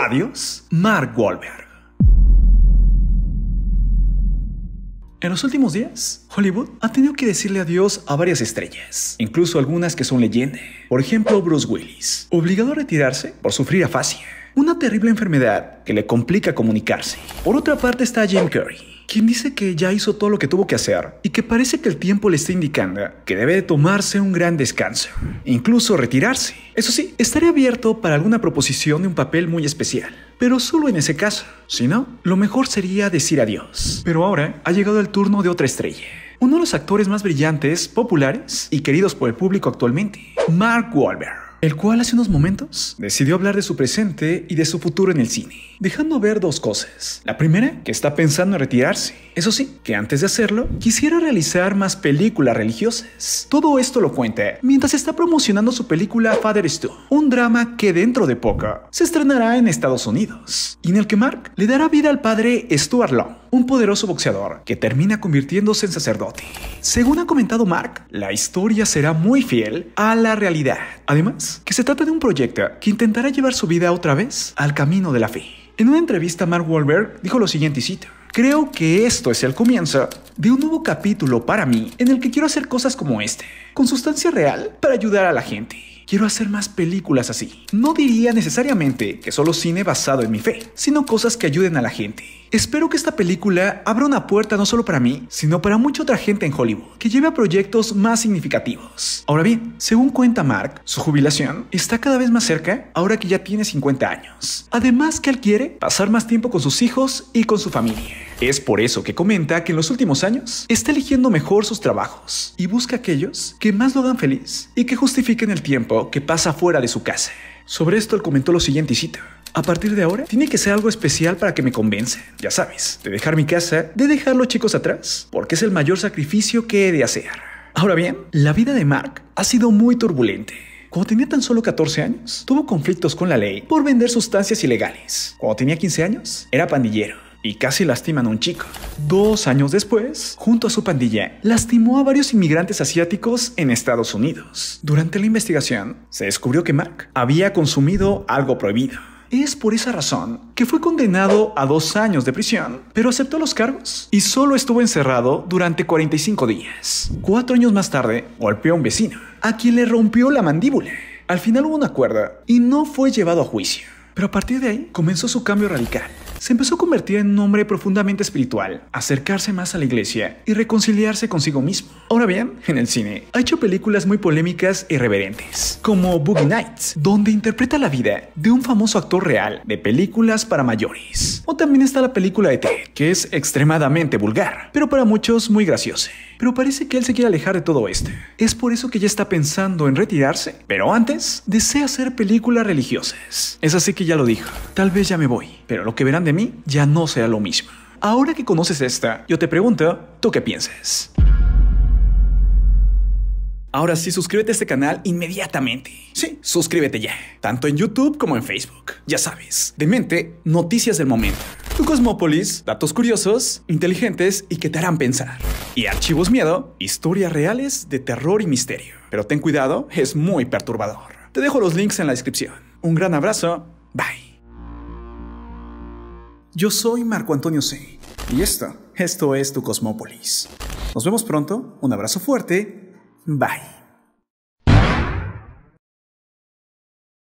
Adiós, Mark Wahlberg. En los últimos días, Hollywood ha tenido que decirle adiós a varias estrellas, incluso algunas que son leyendas. Por ejemplo, Bruce Willis, obligado a retirarse por sufrir afasia, una terrible enfermedad que le complica comunicarse. Por otra parte está Jim Curry, quien dice que ya hizo todo lo que tuvo que hacer y que parece que el tiempo le está indicando que debe tomarse un gran descanso, incluso retirarse. Eso sí, estaría abierto para alguna proposición de un papel muy especial, pero solo en ese caso. Si no, lo mejor sería decir adiós. Pero ahora ha llegado el turno de otra estrella. Uno de los actores más brillantes, populares y queridos por el público actualmente, Mark Wahlberg el cual hace unos momentos decidió hablar de su presente y de su futuro en el cine, dejando ver dos cosas. La primera, que está pensando en retirarse. Eso sí, que antes de hacerlo, quisiera realizar más películas religiosas. Todo esto lo cuenta mientras está promocionando su película Father Stu, un drama que dentro de poco se estrenará en Estados Unidos, y en el que Mark le dará vida al padre Stuart Long un poderoso boxeador que termina convirtiéndose en sacerdote. Según ha comentado Mark, la historia será muy fiel a la realidad. Además, que se trata de un proyecto que intentará llevar su vida otra vez al camino de la fe. En una entrevista, Mark Wahlberg dijo lo siguiente y Creo que esto es el comienzo de un nuevo capítulo para mí en el que quiero hacer cosas como este, con sustancia real para ayudar a la gente. Quiero hacer más películas así. No diría necesariamente que solo cine basado en mi fe, sino cosas que ayuden a la gente. Espero que esta película abra una puerta no solo para mí, sino para mucha otra gente en Hollywood, que lleve a proyectos más significativos. Ahora bien, según cuenta Mark, su jubilación está cada vez más cerca ahora que ya tiene 50 años. Además que él quiere pasar más tiempo con sus hijos y con su familia. Es por eso que comenta que en los últimos años está eligiendo mejor sus trabajos y busca aquellos que más lo hagan feliz y que justifiquen el tiempo que pasa fuera de su casa. Sobre esto él comentó lo siguiente y A partir de ahora, tiene que ser algo especial para que me convence, ya sabes, de dejar mi casa, de dejar los chicos atrás, porque es el mayor sacrificio que he de hacer. Ahora bien, la vida de Mark ha sido muy turbulente. Cuando tenía tan solo 14 años, tuvo conflictos con la ley por vender sustancias ilegales. Cuando tenía 15 años, era pandillero y casi lastiman a un chico. Dos años después, junto a su pandilla, lastimó a varios inmigrantes asiáticos en Estados Unidos. Durante la investigación, se descubrió que Mark había consumido algo prohibido. Es por esa razón que fue condenado a dos años de prisión, pero aceptó los cargos y solo estuvo encerrado durante 45 días. Cuatro años más tarde, golpeó a un vecino, a quien le rompió la mandíbula. Al final hubo una cuerda y no fue llevado a juicio. Pero a partir de ahí comenzó su cambio radical se empezó a convertir en un hombre profundamente espiritual, acercarse más a la iglesia y reconciliarse consigo mismo. Ahora bien, en el cine, ha hecho películas muy polémicas y e reverentes, como Boogie Nights, donde interpreta la vida de un famoso actor real de películas para mayores. O también está la película de Ted, que es extremadamente vulgar, pero para muchos muy graciosa pero parece que él se quiere alejar de todo este. Es por eso que ya está pensando en retirarse, pero antes desea hacer películas religiosas. Es así que ya lo dijo, tal vez ya me voy, pero lo que verán de mí ya no será lo mismo. Ahora que conoces esta, yo te pregunto, ¿tú qué piensas? Ahora sí, suscríbete a este canal inmediatamente. Sí, suscríbete ya, tanto en YouTube como en Facebook. Ya sabes, de mente, noticias del momento. Tu Cosmópolis, datos curiosos, inteligentes y que te harán pensar. Y Archivos Miedo, historias reales de terror y misterio. Pero ten cuidado, es muy perturbador. Te dejo los links en la descripción. Un gran abrazo, bye. Yo soy Marco Antonio C. Y esto, esto es Tu Cosmópolis. Nos vemos pronto, un abrazo fuerte, bye.